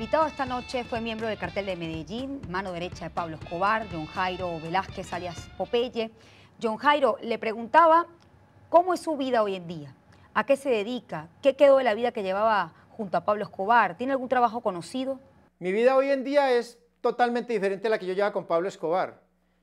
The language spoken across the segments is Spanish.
invitado esta noche fue miembro del cartel de Medellín, mano derecha de Pablo Escobar, John Jairo Velázquez, alias Popeye. John Jairo le preguntaba cómo es su vida hoy en día, a qué se dedica, qué quedó de la vida que llevaba junto a Pablo Escobar, ¿tiene algún trabajo conocido? Mi vida hoy en día es totalmente diferente a la que yo llevaba con Pablo Escobar.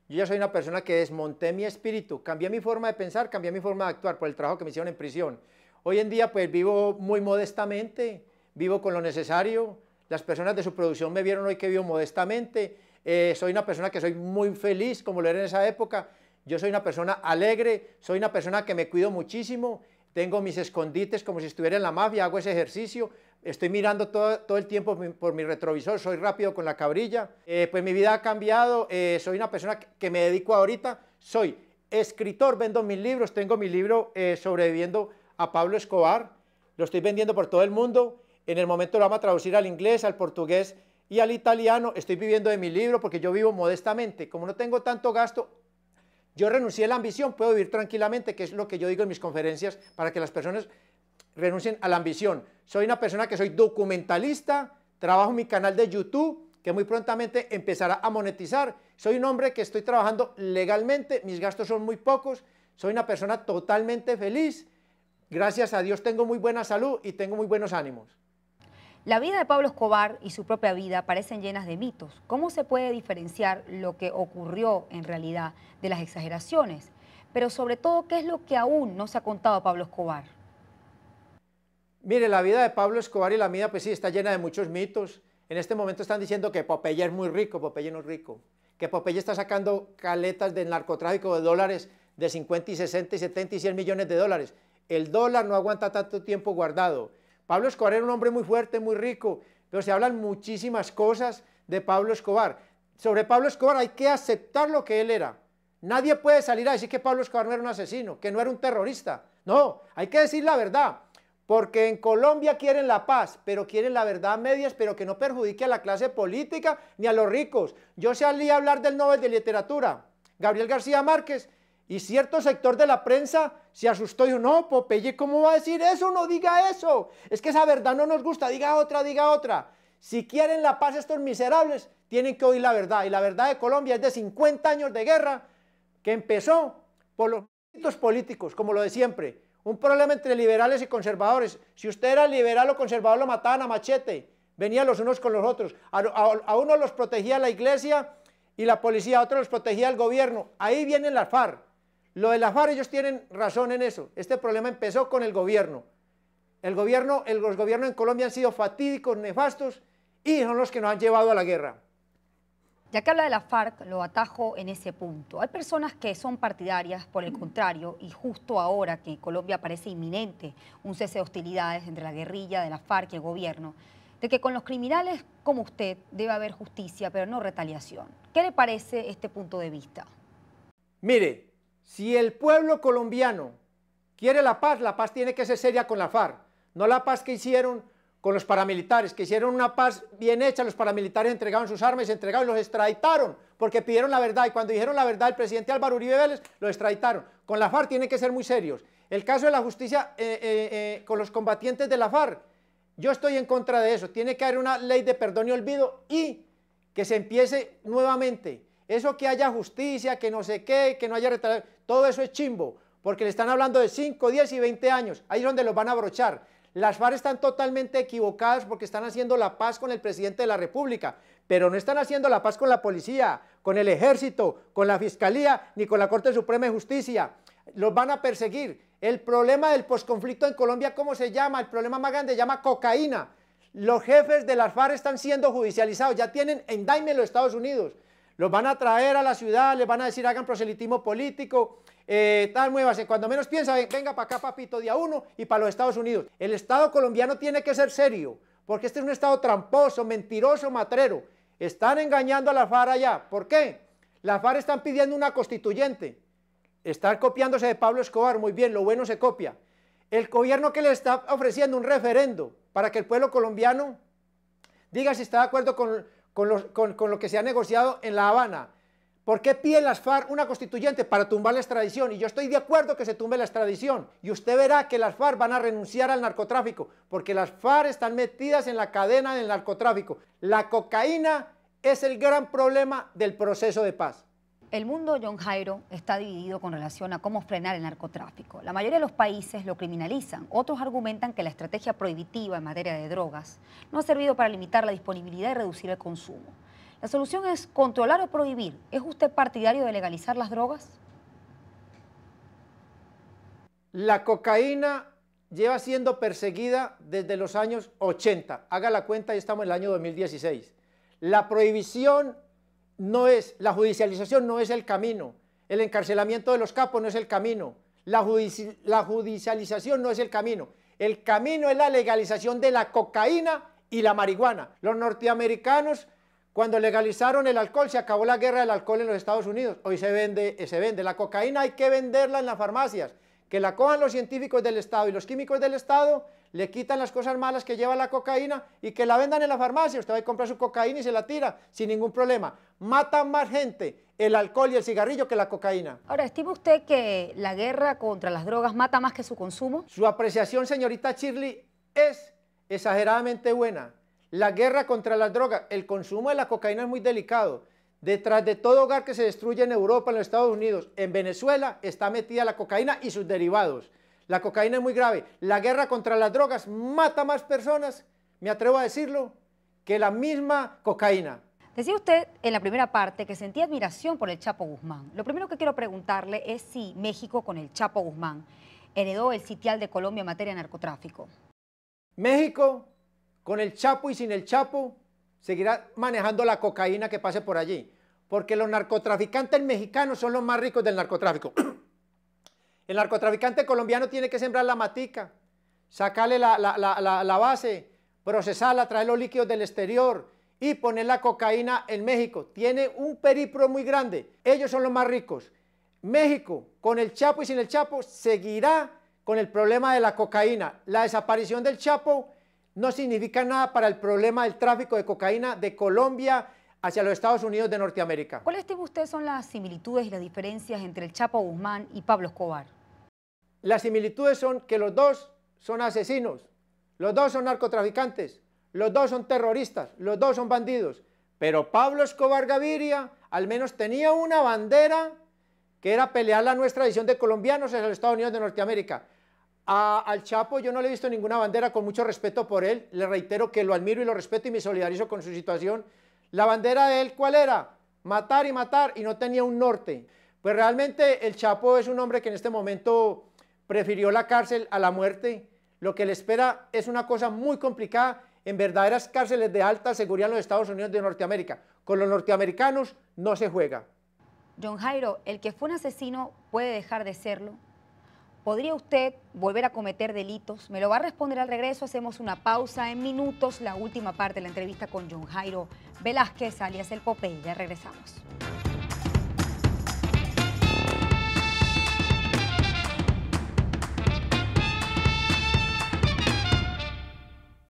Yo ya soy una persona que desmonté mi espíritu, cambié mi forma de pensar, cambié mi forma de actuar por el trabajo que me hicieron en prisión. Hoy en día pues vivo muy modestamente, vivo con lo necesario, las personas de su producción me vieron hoy que vivo modestamente. Eh, soy una persona que soy muy feliz, como lo era en esa época. Yo soy una persona alegre, soy una persona que me cuido muchísimo. Tengo mis escondites como si estuviera en la mafia, hago ese ejercicio. Estoy mirando todo, el tiempo por mi, retrovisor, soy rápido con la cabrilla. Eh, pues mi vida ha cambiado, eh, soy una persona que, me dedico ahorita. Soy escritor, vendo mis libros, tengo mi libro Sobreviviendo a Pablo Escobar. Lo estoy vendiendo por todo el mundo en el momento lo vamos a traducir al inglés, al portugués y al italiano. Estoy viviendo de mi libro porque yo vivo modestamente. Como no tengo tanto gasto, yo renuncié a la ambición, puedo vivir tranquilamente, que es lo que yo digo en mis conferencias para que las personas renuncien a la ambición. Soy una persona que soy documentalista, trabajo en mi canal de YouTube, que muy prontamente empezará a monetizar. Soy un hombre que estoy trabajando legalmente, mis gastos son muy pocos, soy una persona totalmente feliz. Gracias a Dios tengo muy buena salud y tengo muy buenos ánimos. La vida de Pablo Escobar y su propia vida parecen llenas de mitos. ¿Cómo se puede diferenciar lo que ocurrió en realidad de las exageraciones? Pero sobre todo, ¿qué es lo que aún no se ha contado Pablo Escobar? Mire, la vida de Pablo Escobar y la mía, pues sí, está llena de muchos mitos. En este momento están diciendo que Popeye es muy rico, Popeye no es rico. Que Popeye está sacando caletas del narcotráfico de dólares de 50 y 60 y 70 y 100 millones de dólares. El dólar no aguanta tanto tiempo guardado. Pablo Escobar era un hombre muy fuerte, muy rico, pero se hablan muchísimas cosas de Pablo Escobar. Sobre Pablo Escobar hay que aceptar lo que él era. Nadie puede salir a decir que Pablo Escobar no era un asesino, que no era un terrorista. No, hay que decir la verdad, porque en Colombia quieren la paz, pero quieren la verdad medias, pero que no perjudique a la clase política ni a los ricos. Yo salí a hablar del Nobel de Literatura, Gabriel García Márquez, y cierto sector de la prensa se asustó y dijo, no, Popeye, ¿cómo va a decir eso? No diga eso. Es que esa verdad no nos gusta, diga otra, diga otra. Si quieren la paz estos miserables, tienen que oír la verdad. Y la verdad de Colombia es de 50 años de guerra que empezó por los políticos, como lo de siempre. Un problema entre liberales y conservadores. Si usted era liberal o conservador, lo mataban a machete. Venían los unos con los otros. A, uno los protegía la iglesia y la policía, a otro los protegía el gobierno. Ahí viene la FARC. Lo de la FARC, ellos tienen razón en eso. Este problema empezó con el gobierno. El gobierno, los gobiernos en Colombia han sido fatídicos, nefastos y son los que nos han llevado a la guerra. Ya que habla de la FARC, lo atajo en ese punto. Hay personas que son partidarias, por el contrario, y justo ahora que Colombia parece inminente un cese de hostilidades entre la guerrilla de la FARC y el gobierno, de que con los criminales como usted debe haber justicia, pero no retaliación. ¿Qué le parece este punto de vista? Mire, si el pueblo colombiano quiere la paz, la paz tiene que ser seria con la FARC, no la paz que hicieron con los paramilitares, que hicieron una paz bien hecha, los paramilitares entregaron sus armas, se entregaron y los extraditaron, porque pidieron la verdad, y cuando dijeron la verdad el presidente Álvaro Uribe Vélez, lo extraditaron. Con la FARC tiene que ser muy serios. El caso de la justicia eh, eh, eh, con los combatientes de la FARC, yo estoy en contra de eso, tiene que haber una ley de perdón y olvido y que se empiece nuevamente eso que haya justicia, que no sé qué, que no haya retraso, todo eso es chimbo, porque le están hablando de 5, 10 y 20 años. Ahí es donde los van a brochar. Las FARC están totalmente equivocadas porque están haciendo la paz con el presidente de la República, pero no están haciendo la paz con la policía, con el ejército, con la fiscalía, ni con la Corte Suprema de Justicia. Los van a perseguir. El problema del posconflicto en Colombia, ¿cómo se llama? El problema más grande se llama cocaína. Los jefes de las FARC están siendo judicializados, ya tienen en en los Estados Unidos. Los van a traer a la ciudad, les van a decir hagan proselitismo político, eh, tal, muévase. Cuando menos piensa, venga para acá, papito, día uno y para los Estados Unidos. El Estado colombiano tiene que ser serio, porque este es un Estado tramposo, mentiroso, matrero. Están engañando a la fara allá. ¿Por qué? La fara están pidiendo una constituyente. Están copiándose de Pablo Escobar, muy bien, lo bueno se copia. El gobierno que le está ofreciendo un referendo para que el pueblo colombiano diga si está de acuerdo con con, lo que se ha negociado en La Habana. ¿Por qué pide las FARC una constituyente para tumbar la extradición? Y yo estoy de acuerdo que se tumbe la extradición. Y usted verá que las FARC van a renunciar al narcotráfico, porque las FARC están metidas en la cadena del narcotráfico. La cocaína es el gran problema del proceso de paz. El mundo, John Jairo, está dividido con relación a cómo frenar el narcotráfico. La mayoría de los países lo criminalizan. Otros argumentan que la estrategia prohibitiva en materia de drogas no ha servido para limitar la disponibilidad y reducir el consumo. La solución es controlar o prohibir. ¿Es usted partidario de legalizar las drogas? La cocaína lleva siendo perseguida desde los años 80. Haga la cuenta y estamos en el año 2016. La prohibición no es, la judicialización no es el camino, el encarcelamiento de los capos no es el camino, la, judicialización no es el camino, el camino es la legalización de la cocaína y la marihuana. Los norteamericanos, cuando legalizaron el alcohol, se acabó la guerra del alcohol en los Estados Unidos. Hoy se vende, eh, se vende. La cocaína hay que venderla en las farmacias que la cojan los científicos del Estado y los químicos del Estado, le quitan las cosas malas que lleva la cocaína y que la vendan en la farmacia. Usted va a comprar su cocaína y se la tira sin ningún problema. Mata más gente el alcohol y el cigarrillo que la cocaína. Ahora, ¿estima usted que la guerra contra las drogas mata más que su consumo? Su apreciación, señorita Chirley, es exageradamente buena. La guerra contra las drogas, el consumo de la cocaína es muy delicado. Detrás de todo hogar que se destruye en Europa, en los Estados Unidos, en Venezuela, está metida la cocaína y sus derivados. La cocaína es muy grave. La guerra contra las drogas mata más personas, me atrevo a decirlo, que la misma cocaína. Decía usted en la primera parte que sentía admiración por el Chapo Guzmán. Lo primero que quiero preguntarle es si México con el Chapo Guzmán heredó el sitial de Colombia en materia de narcotráfico. México, con el Chapo y sin el Chapo, seguirá manejando la cocaína que pase por allí. Porque los narcotraficantes mexicanos son los más ricos del narcotráfico. El narcotraficante colombiano tiene que sembrar la matica, sacarle la, base, procesarla, traer los líquidos del exterior y poner la cocaína en México. Tiene un peripro muy grande. Ellos son los más ricos. México, con el Chapo y sin el Chapo, seguirá con el problema de la cocaína. La desaparición del Chapo no significa nada para el problema del tráfico de cocaína de Colombia hacia los Estados Unidos de Norteamérica. ¿Cuáles, usted, son las similitudes y las diferencias entre el Chapo Guzmán y Pablo Escobar? Las similitudes son que los dos son asesinos, los dos son narcotraficantes, los dos son terroristas, los dos son bandidos. Pero Pablo Escobar Gaviria al menos tenía una bandera que era pelear la nuestra tradición de colombianos hacia los Estados Unidos de Norteamérica al Chapo yo no le he visto ninguna bandera, con mucho respeto por él, le reitero que lo admiro y lo respeto y me solidarizo con su situación. La bandera de él, ¿cuál era? Matar y matar y no tenía un norte. Pues realmente el Chapo es un hombre que en este momento prefirió la cárcel a la muerte. Lo que le espera es una cosa muy complicada en verdaderas cárceles de alta seguridad en los Estados Unidos de Norteamérica. Con los norteamericanos no se juega. John Jairo, el que fue un asesino puede dejar de serlo. ¿podría usted volver a cometer delitos? Me lo va a responder al regreso. Hacemos una pausa en minutos, la última parte de la entrevista con John Jairo Velázquez, alias El Popey. Ya regresamos.